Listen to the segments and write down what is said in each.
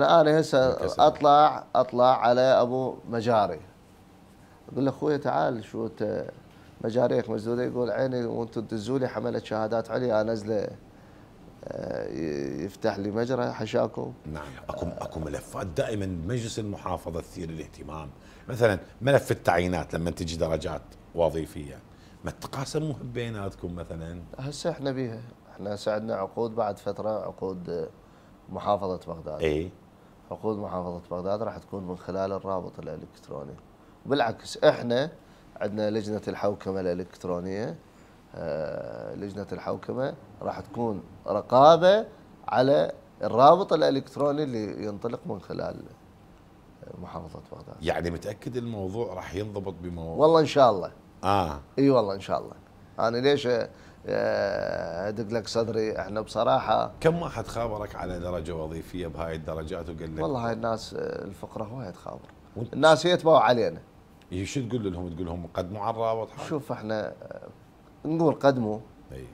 انا هسه اطلع اطلع على ابو مجاري اقول له اخوي تعال شو انت مجاريك مسدوده يقول عيني وانتم تدزوا لي حمله شهادات عليا نازله آه، يفتح لي مجرى حشاكم نعم اكو اكو ملفات دائما مجلس المحافظه تثير الاهتمام مثلا ملف التعيينات لما تجي درجات وظيفيه ما تتقاسموها بيناتكم مثلا هسه احنا بيها احنا ساعدنا عقود بعد فتره عقود آه، محافظه بغداد اي عقود محافظة بغداد راح تكون من خلال الرابط الإلكتروني بالعكس إحنا عندنا لجنة الحوكمة الإلكترونية آه، لجنة الحوكمة راح تكون رقابة على الرابط الإلكتروني اللي ينطلق من خلال محافظة بغداد يعني متأكد الموضوع راح ينضبط بموضوع والله إن شاء الله آه إي والله إن شاء الله أنا ليش آه، ادق لك صدري احنا بصراحه كم واحد خابرك على درجه وظيفيه بهاي الدرجات وقال لك والله هاي الناس آه، الفقره هواي تخابر الناس يتبعوا علينا إيه، شو تقول لهم تقول لهم قدموا على الرابط حاجة. شوف احنا آه، نقول قدموا اي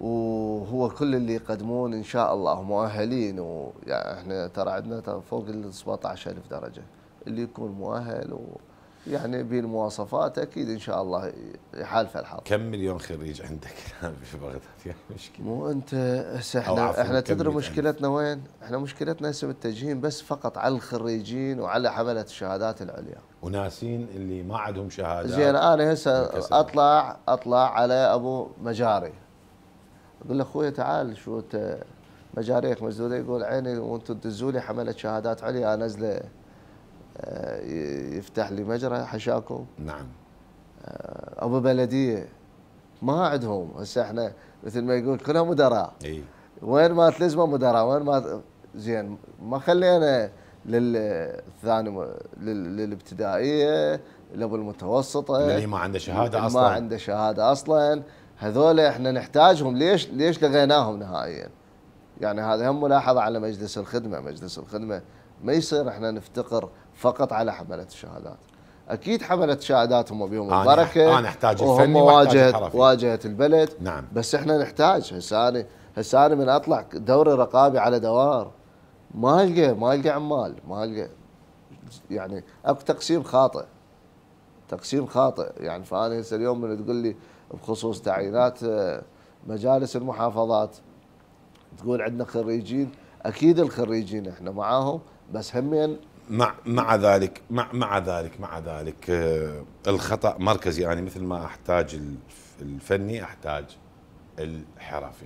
وهو كل اللي يقدمون ان شاء الله مؤهلين ويعني احنا ترى عندنا فوق ال 17000 درجه اللي يكون مؤهل و يعني بالمواصفات اكيد ان شاء الله يحالف الحظ كم مليون خريج عندك الان في بغداد يعني مشكله مو انت هسه احنا احنا تدري مشكلتنا وين؟ احنا مشكلتنا هسه بالتجهيم بس فقط على الخريجين وعلى حمله الشهادات العليا وناسين اللي ما عندهم شهادات زين انا هسه اطلع اطلع على ابو مجاري اقول له اخوي تعال شو مجاريك مسدوده يقول عيني وانتم تدزوا لي حمله شهادات عليا نازله آه، يفتح لي مجرى حشاكم نعم آه، ابو بلديه ما عندهم هسه احنا مثل ما يقول كلها مدراء اي وين ما تلزمه مدراء وين ما زين ما خلينا للثاني للابتدائيه لابو المتوسطه اللي ما عنده شهاده اصلا ما عنده شهاده اصلا هذول احنا نحتاجهم ليش ليش لغيناهم نهائيا؟ يعني هذا هم ملاحظه على مجلس الخدمه، مجلس الخدمه ما يصير احنا نفتقر فقط على حملة الشهادات اكيد حملة شهادات هم بيهم أنا البركه انا احتاج الفني واجهه واجهه البلد نعم بس احنا نحتاج هسه انا هسه انا من اطلع دوري رقابي على دوار ما القى ما القى عمال ما القى يعني اكو تقسيم خاطئ تقسيم خاطئ يعني فانا هسه اليوم من تقول لي بخصوص تعيينات آه، مجالس المحافظات تقول عندنا خريجين اكيد الخريجين احنا معاهم بس همين مع مع ذلك مع مع ذلك مع ذلك آه، الخطا مركزي يعني مثل ما احتاج الفني احتاج الحرفي